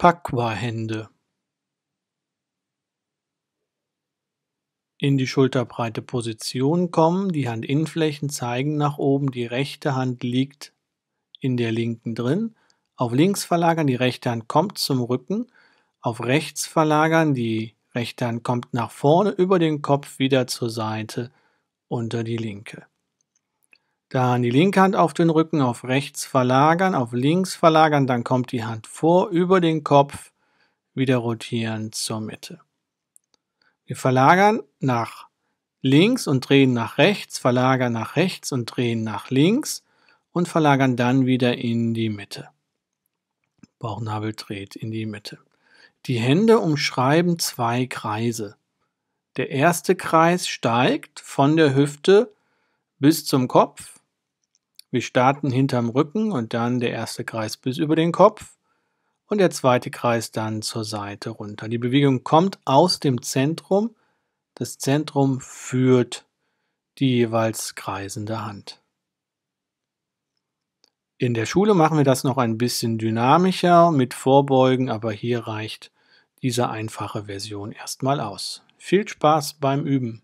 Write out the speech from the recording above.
Pakwa-Hände in die schulterbreite Position kommen. Die Handinnenflächen zeigen nach oben. Die rechte Hand liegt in der linken drin. Auf links verlagern, die rechte Hand kommt zum Rücken. Auf rechts verlagern, die rechte Hand kommt nach vorne über den Kopf wieder zur Seite unter die linke. Dann die linke Hand auf den Rücken, auf rechts verlagern, auf links verlagern, dann kommt die Hand vor, über den Kopf, wieder rotieren zur Mitte. Wir verlagern nach links und drehen nach rechts, verlagern nach rechts und drehen nach links und verlagern dann wieder in die Mitte. Bauchnabel dreht in die Mitte. Die Hände umschreiben zwei Kreise. Der erste Kreis steigt von der Hüfte bis zum Kopf wir starten hinterm Rücken und dann der erste Kreis bis über den Kopf und der zweite Kreis dann zur Seite runter. Die Bewegung kommt aus dem Zentrum. Das Zentrum führt die jeweils kreisende Hand. In der Schule machen wir das noch ein bisschen dynamischer mit Vorbeugen, aber hier reicht diese einfache Version erstmal aus. Viel Spaß beim Üben!